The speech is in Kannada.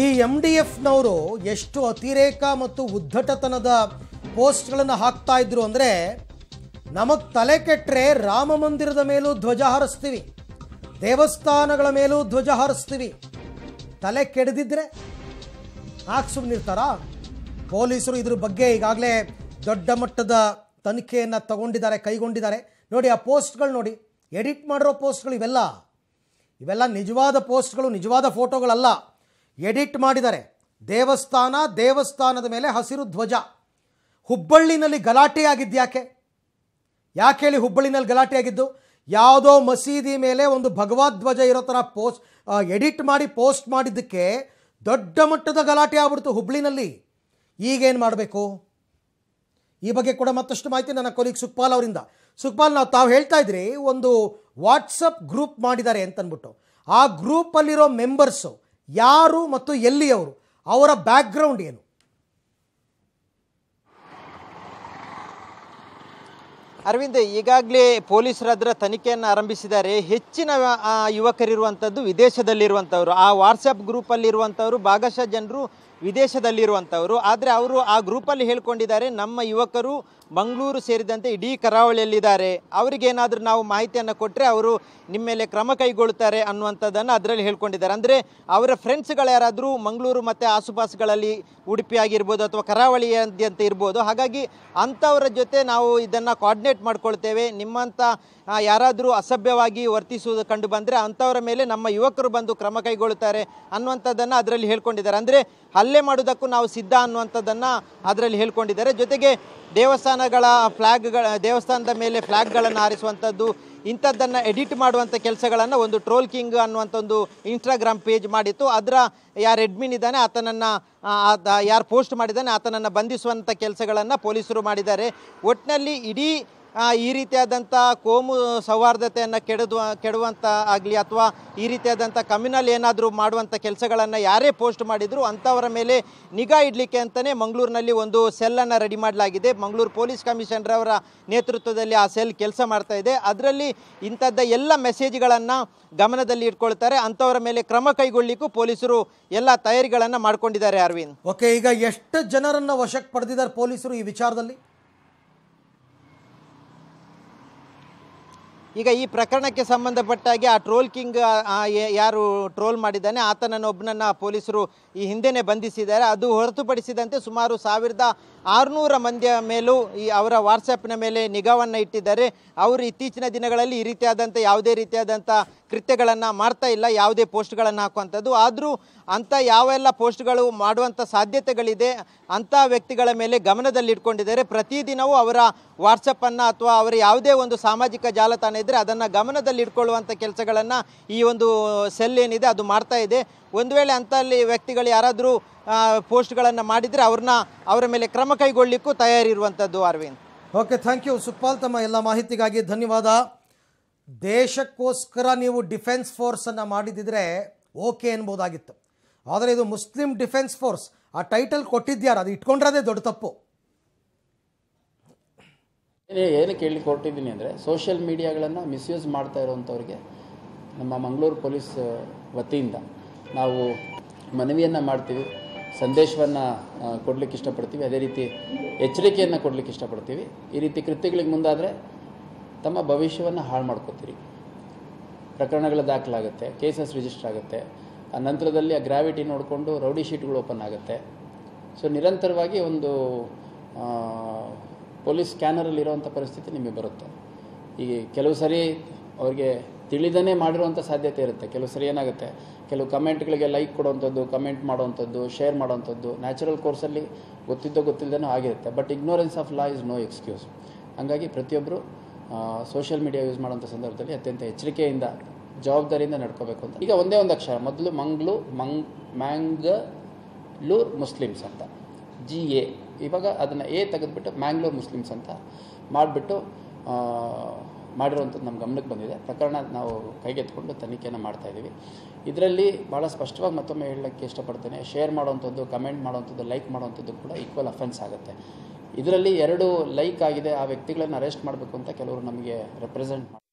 ಈ ಎಂ ಡಿ ಎಫ್ನವರು ಎಷ್ಟು ಅತಿರೇಕ ಮತ್ತು ಉದ್ದಟತನದ ಪೋಸ್ಟ್ಗಳನ್ನು ಹಾಕ್ತಾ ಇದ್ರು ಅಂದರೆ ನಮಗೆ ತಲೆ ಕೆಟ್ಟರೆ ರಾಮ ಮಂದಿರದ ಮೇಲೂ ಧ್ವಜ ಹಾರಿಸ್ತೀವಿ ದೇವಸ್ಥಾನಗಳ ಮೇಲೂ ಧ್ವಜ ಹಾರಿಸ್ತೀವಿ ತಲೆ ಕೆಡದಿದ್ರೆ ಹಾಕಿ ಪೊಲೀಸರು ಇದ್ರ ಬಗ್ಗೆ ಈಗಾಗಲೇ ದೊಡ್ಡ ಮಟ್ಟದ ತನಿಖೆಯನ್ನು ತಗೊಂಡಿದ್ದಾರೆ ಕೈಗೊಂಡಿದ್ದಾರೆ ನೋಡಿ ಆ ಪೋಸ್ಟ್ಗಳು ನೋಡಿ ಎಡಿಟ್ ಮಾಡಿರೋ ಪೋಸ್ಟ್ಗಳು ಇವೆಲ್ಲ ಇವೆಲ್ಲ ನಿಜವಾದ ಪೋಸ್ಟ್ಗಳು ನಿಜವಾದ ಫೋಟೋಗಳಲ್ಲ ಎಡಿಟ್ ಮಾಡಿದ್ದಾರೆ ದೇವಸ್ಥಾನ ದೇವಸ್ಥಾನದ ಮೇಲೆ ಹಸಿರು ಧ್ವಜ ಹುಬ್ಬಳ್ಳಿನಲ್ಲಿ ಗಲಾಟೆ ಆಗಿದ್ದು ಯಾಕೆ ಯಾಕೆ ಹೇಳಿ ಹುಬ್ಬಳ್ಳಿನಲ್ಲಿ ಗಲಾಟೆ ಆಗಿದ್ದು ಯಾವುದೋ ಮಸೀದಿ ಮೇಲೆ ಒಂದು ಭಗವದ್ವಜ ಇರೋ ಥರ ಪೋಸ್ಟ್ ಎಡಿಟ್ ಮಾಡಿ ಪೋಸ್ಟ್ ಮಾಡಿದ್ದಕ್ಕೆ ದೊಡ್ಡ ಮಟ್ಟದ ಗಲಾಟೆ ಆಗ್ಬಿಡ್ತು ಹುಬ್ಳಿನಲ್ಲಿ ಈಗೇನು ಮಾಡಬೇಕು ಈ ಬಗ್ಗೆ ಕೂಡ ಮತ್ತಷ್ಟು ಮಾಹಿತಿ ನನ್ನ ಕೊಲೀಗ್ ಸುಖಪಾಲ್ ಅವರಿಂದ ಸುಖಪಾಲ್ ನಾವು ತಾವು ಹೇಳ್ತಾ ಇದ್ರಿ ಒಂದು ವಾಟ್ಸಪ್ ಗ್ರೂಪ್ ಮಾಡಿದ್ದಾರೆ ಅಂತನ್ಬಿಟ್ಟು ಆ ಗ್ರೂಪಲ್ಲಿರೋ ಮೆಂಬರ್ಸು ಯಾರು ಮತ್ತು ಎಲ್ಲಿಯವರು ಅವರ ಬ್ಯಾಕ್ಗ್ರೌಂಡ್ ಏನು ಅರವಿಂದ್ ಈಗಾಗಲೇ ಪೊಲೀಸರ ಹತ್ರ ತನಿಖೆಯನ್ನು ಆರಂಭಿಸಿದ್ದಾರೆ ಹೆಚ್ಚಿನ ಯುವಕರಿರುವಂಥದ್ದು ವಿದೇಶದಲ್ಲಿರುವಂಥವ್ರು ಆ ವಾಟ್ಸಪ್ ಗ್ರೂಪಲ್ಲಿರುವಂಥವ್ರು ಭಾಗಶಃ ಜನರು ವಿದೇಶದಲ್ಲಿರುವಂಥವರು ಆದರೆ ಅವರು ಆ ಗ್ರೂಪಲ್ಲಿ ಹೇಳ್ಕೊಂಡಿದ್ದಾರೆ ನಮ್ಮ ಯುವಕರು ಮಂಗಳೂರು ಸೇರಿದಂತೆ ಇಡೀ ಕರಾವಳಿಯಲ್ಲಿದ್ದಾರೆ ಅವರಿಗೇನಾದರೂ ನಾವು ಮಾಹಿತಿಯನ್ನು ಕೊಟ್ಟರೆ ಅವರು ನಿಮ್ಮ ಮೇಲೆ ಕ್ರಮ ಕೈಗೊಳ್ತಾರೆ ಅನ್ನುವಂಥದ್ದನ್ನು ಅದರಲ್ಲಿ ಹೇಳ್ಕೊಂಡಿದ್ದಾರೆ ಅಂದರೆ ಅವರ ಫ್ರೆಂಡ್ಸ್ಗಳು ಯಾರಾದರೂ ಮಂಗಳೂರು ಮತ್ತು ಆಸುಪಾಸುಗಳಲ್ಲಿ ಉಡುಪಿ ಆಗಿರ್ಬೋದು ಅಥವಾ ಕರಾವಳಿಯಾದ್ಯಂತ ಇರ್ಬೋದು ಹಾಗಾಗಿ ಅಂಥವರ ಜೊತೆ ನಾವು ಇದನ್ನು ಕೋಆರ್ಡಿನೇಟ್ ಮಾಡ್ಕೊಳ್ತೇವೆ ನಿಮ್ಮಂಥ ಯಾರಾದರೂ ಅಸಭ್ಯವಾಗಿ ವರ್ತಿಸುವುದು ಕಂಡು ಬಂದರೆ ಅಂಥವರ ಮೇಲೆ ನಮ್ಮ ಯುವಕರು ಬಂದು ಕ್ರಮ ಕೈಗೊಳ್ಳುತ್ತಾರೆ ಅನ್ನುವಂಥದ್ದನ್ನು ಅದರಲ್ಲಿ ಹೇಳ್ಕೊಂಡಿದ್ದಾರೆ ಅಂದರೆ ಹಲ್ಲೆ ಮಾಡೋದಕ್ಕೂ ನಾವು ಸಿದ್ಧ ಅನ್ನುವಂಥದ್ದನ್ನು ಅದರಲ್ಲಿ ಹೇಳ್ಕೊಂಡಿದ್ದಾರೆ ಜೊತೆಗೆ ದೇವಸ್ಥಾನಗಳ ಫ್ಲ್ಯಾಗ್ಗಳ ದೇವಸ್ಥಾನದ ಮೇಲೆ ಫ್ಲ್ಯಾಗ್ಗಳನ್ನು ಆರಿಸುವಂಥದ್ದು ಇಂಥದ್ದನ್ನು ಎಡಿಟ್ ಮಾಡುವಂಥ ಕೆಲಸಗಳನ್ನು ಒಂದು ಟ್ರೋಲ್ ಕಿಂಗ್ ಅನ್ನುವಂಥ ಒಂದು ಇನ್ಸ್ಟಾಗ್ರಾಮ್ ಪೇಜ್ ಮಾಡಿತ್ತು ಅದರ ಯಾರು ಎಡ್ಮಿನ್ ಇದ್ದಾನೆ ಆತನನ್ನು ಯಾರು ಪೋಸ್ಟ್ ಮಾಡಿದ್ದಾನೆ ಆತನನ್ನು ಬಂಧಿಸುವಂಥ ಕೆಲಸಗಳನ್ನು ಪೊಲೀಸರು ಮಾಡಿದ್ದಾರೆ ಒಟ್ಟಿನಲ್ಲಿ ಇಡೀ ಈ ರೀತಿಯಾದಂಥ ಕೋಮು ಸೌಹಾರ್ದತೆಯನ್ನು ಕೆಡದು ಕೆಡುವಂಥ ಆಗಲಿ ಅಥವಾ ಈ ರೀತಿಯಾದಂಥ ಕಮ್ಯುನಲ್ ಏನಾದರೂ ಮಾಡುವಂಥ ಕೆಲಸಗಳನ್ನು ಯಾರೇ ಪೋಸ್ಟ್ ಮಾಡಿದರೂ ಅಂಥವರ ಮೇಲೆ ನಿಗಾ ಇಡಲಿಕ್ಕೆ ಅಂತಲೇ ಮಂಗಳೂರಿನಲ್ಲಿ ಒಂದು ಸೆಲ್ಲನ್ನು ರೆಡಿ ಮಾಡಲಾಗಿದೆ ಮಂಗಳೂರು ಪೊಲೀಸ್ ಕಮಿಷನರ್ ಅವರ ನೇತೃತ್ವದಲ್ಲಿ ಆ ಸೆಲ್ ಕೆಲಸ ಮಾಡ್ತಾ ಇದೆ ಅದರಲ್ಲಿ ಇಂಥದ್ದ ಎಲ್ಲ ಮೆಸೇಜ್ಗಳನ್ನು ಗಮನದಲ್ಲಿ ಇಟ್ಕೊಳ್ತಾರೆ ಅಂಥವರ ಮೇಲೆ ಕ್ರಮ ಕೈಗೊಳ್ಳಲಿಕ್ಕೂ ಪೊಲೀಸರು ಎಲ್ಲ ತಯಾರಿಗಳನ್ನು ಮಾಡಿಕೊಂಡಿದ್ದಾರೆ ಅರವಿಂದ್ ಓಕೆ ಈಗ ಎಷ್ಟು ಜನರನ್ನು ವಶಕ್ಕೆ ಪಡೆದಿದ್ದಾರೆ ಪೊಲೀಸರು ಈ ವಿಚಾರದಲ್ಲಿ ಈಗ ಈ ಪ್ರಕರಣಕ್ಕೆ ಹಾಗೆ ಆ ಟ್ರೋಲ್ ಕಿಂಗ್ ಯಾರು ಟ್ರೋಲ್ ಮಾಡಿದ್ದಾನೆ ಒಬ್ಬನನ್ನು ಪೊಲೀಸರು ಈ ಹಿಂದೆನೆ ಬಂಧಿಸಿದ್ದಾರೆ ಅದು ಹೊರತುಪಡಿಸಿದಂತೆ ಸುಮಾರು ಸಾವಿರದ ಆರುನೂರ ಮಂದಿಯ ಮೇಲೂ ಈ ಅವರ ವಾಟ್ಸಪ್ನ ಮೇಲೆ ನಿಗಾವನ್ನು ಇಟ್ಟಿದ್ದಾರೆ ಅವರು ಇತ್ತೀಚಿನ ದಿನಗಳಲ್ಲಿ ಈ ರೀತಿಯಾದಂಥ ಯಾವುದೇ ರೀತಿಯಾದಂಥ ಕೃತ್ಯಗಳನ್ನು ಮಾಡ್ತಾ ಇಲ್ಲ ಯಾವುದೇ ಪೋಸ್ಟ್ಗಳನ್ನು ಹಾಕುವಂಥದ್ದು ಆದರೂ ಅಂಥ ಯಾವೆಲ್ಲ ಪೋಸ್ಟ್ಗಳು ಮಾಡುವಂಥ ಸಾಧ್ಯತೆಗಳಿದೆ ಅಂಥ ವ್ಯಕ್ತಿಗಳ ಮೇಲೆ ಗಮನದಲ್ಲಿಟ್ಕೊಂಡಿದ್ದಾರೆ ಪ್ರತಿದಿನವೂ ಅವರ ವಾಟ್ಸಪ್ಪನ್ನು ಅಥವಾ ಅವರ ಯಾವುದೇ ಒಂದು ಸಾಮಾಜಿಕ ಜಾಲತಾಣ ಇದ್ದರೆ ಅದನ್ನು ಗಮನದಲ್ಲಿಟ್ಕೊಳ್ಳುವಂಥ ಕೆಲಸಗಳನ್ನು ಈ ಒಂದು ಸೆಲ್ ಏನಿದೆ ಅದು ಮಾಡ್ತಾ ಇದೆ ಒಂದು ವೇಳೆ ಅಲ್ಲಿ ವ್ಯಕ್ತಿಗಳು ಯಾರಾದರೂ ಪೋಸ್ಟ್ಗಳನ್ನು ಮಾಡಿದರೆ ಅವ್ರನ್ನ ಅವರ ಮೇಲೆ ಕ್ರಮ ಕೈಗೊಳ್ಳಲಿಕ್ಕೂ ತಯಾರಿರುವಂಥದ್ದು Arvind okay thank you Supal ತಮ್ಮ ಎಲ್ಲ ಮಾಹಿತಿಗಾಗಿ ಧನ್ಯವಾದ ದೇಶಕ್ಕೋಸ್ಕರ ನೀವು ಡಿಫೆನ್ಸ್ ಫೋರ್ಸನ್ನು ಮಾಡಿದಿದ್ರೆ ಓಕೆ ಎನ್ಬೋದಾಗಿತ್ತು ಆದರೆ ಇದು ಮುಸ್ಲಿಂ ಡಿಫೆನ್ಸ್ ಫೋರ್ಸ್ ಆ ಟೈಟಲ್ ಕೊಟ್ಟಿದ್ಯಾರ ಅದು ಇಟ್ಕೊಂಡ್ರದೇ ದೊಡ್ಡ ತಪ್ಪು ಏನು ಕೇಳಿ ಕೊಟ್ಟಿದ್ದೀನಿ ಅಂದರೆ ಸೋಷಿಯಲ್ ಮೀಡಿಯಾಗಳನ್ನು ಮಿಸ್ಯೂಸ್ ಮಾಡ್ತಾ ಇರುವಂಥವ್ರಿಗೆ ನಮ್ಮ ಮಂಗಳೂರು ಪೊಲೀಸ್ ವತಿಯಿಂದ ನಾವು ಮನವಿಯನ್ನು ಮಾಡ್ತೀವಿ ಸಂದೇಶವನ್ನು ಕೊಡಲಿಕ್ಕೆ ಇಷ್ಟಪಡ್ತೀವಿ ಅದೇ ರೀತಿ ಎಚ್ಚರಿಕೆಯನ್ನು ಕೊಡಲಿಕ್ಕೆ ಇಷ್ಟಪಡ್ತೀವಿ ಈ ರೀತಿ ಕೃತ್ಯಗಳಿಗೆ ಮುಂದಾದರೆ ತಮ್ಮ ಭವಿಷ್ಯವನ್ನು ಹಾಳು ಮಾಡ್ಕೋತೀರಿ ಪ್ರಕರಣಗಳ ದಾಖಲಾಗುತ್ತೆ ಕೇಸಸ್ ರಿಜಿಸ್ಟರ್ ಆಗುತ್ತೆ ಆ ನಂತರದಲ್ಲಿ ಆ ಗ್ರಾವಿಟಿ ನೋಡಿಕೊಂಡು ರೌಡಿ ಶೀಟ್ಗಳು ಓಪನ್ ಆಗುತ್ತೆ ಸೊ ನಿರಂತರವಾಗಿ ಒಂದು ಪೊಲೀಸ್ ಸ್ಕ್ಯಾನರಲ್ಲಿ ಇರೋವಂಥ ಪರಿಸ್ಥಿತಿ ನಿಮಗೆ ಬರುತ್ತೆ ಈಗ ಕೆಲವು ಸರಿ ಅವರಿಗೆ ತಿಳಿದನೇ ಮಾಡಿರುವಂಥ ಸಾಧ್ಯತೆ ಇರುತ್ತೆ ಕೆಲವು ಸರಿ ಏನಾಗುತ್ತೆ ಕೆಲವು ಕಮೆಂಟ್ಗಳಿಗೆ ಲೈಕ್ ಕೊಡುವಂಥದ್ದು ಕಮೆಂಟ್ ಮಾಡುವಂಥದ್ದು ಶೇರ್ ಮಾಡುವಂಥದ್ದು ನ್ಯಾಚುರಲ್ ಕೋರ್ಸಲ್ಲಿ ಗೊತ್ತಿದ್ದೋ ಗೊತ್ತಿಲ್ಲದೇನೋ ಆಗಿರುತ್ತೆ but ignorance of law is no excuse ಹಾಗಾಗಿ ಪ್ರತಿಯೊಬ್ಬರು ಸೋಷಿಯಲ್ ಮೀಡಿಯಾ ಯೂಸ್ ಮಾಡುವಂಥ ಸಂದರ್ಭದಲ್ಲಿ ಅತ್ಯಂತ ಎಚ್ಚರಿಕೆಯಿಂದ ಜವಾಬ್ದಾರಿಯಿಂದ ನಡ್ಕೋಬೇಕು ಅಂತ ಈಗ ಒಂದೇ ಒಂದು ಅಕ್ಷರ ಮೊದಲು ಮಂಗ್ಲು ಮಂಗ್ ಲೂರ್ ಮುಸ್ಲಿಮ್ಸ್ ಅಂತ ಜಿ ಎ ಇವಾಗ ಅದನ್ನು ಎ ತೆಗೆದುಬಿಟ್ಟು ಮ್ಯಾಂಗ್ಳೂರ್ ಮುಸ್ಲಿಮ್ಸ್ ಅಂತ ಮಾಡಿಬಿಟ್ಟು ಮಾಡಿರೋವಂಥದ್ದು ನಮ್ಮ ಗಮನಕ್ಕೆ ಬಂದಿದೆ ಪ್ರಕರಣ ನಾವು ಕೈಗೆತ್ತಿಕೊಂಡು ತನಿಖೆಯನ್ನು ಮಾಡ್ತಾಯಿದ್ದೀವಿ ಇದರಲ್ಲಿ ಭಾಳ ಸ್ಪಷ್ಟವಾಗಿ ಮತ್ತೊಮ್ಮೆ ಹೇಳೋಕ್ಕೆ ಇಷ್ಟಪಡ್ತೇನೆ ಶೇರ್ ಮಾಡುವಂಥದ್ದು ಕಮೆಂಟ್ ಮಾಡುವಂಥದ್ದು ಲೈಕ್ ಮಾಡುವಂಥದ್ದು ಕೂಡ ಈಕ್ವಲ್ ಅಫೆನ್ಸ್ ಆಗುತ್ತೆ ಇದರಲ್ಲಿ ಎರಡು ಲೈಕ್ ಆಗಿದೆ ಆ ವ್ಯಕ್ತಿಗಳನ್ನು ಅರೆಸ್ಟ್ ಮಾಡಬೇಕು ಅಂತ ಕೆಲವರು ನಮಗೆ ರೆಪ್ರೆಸೆಂಟ್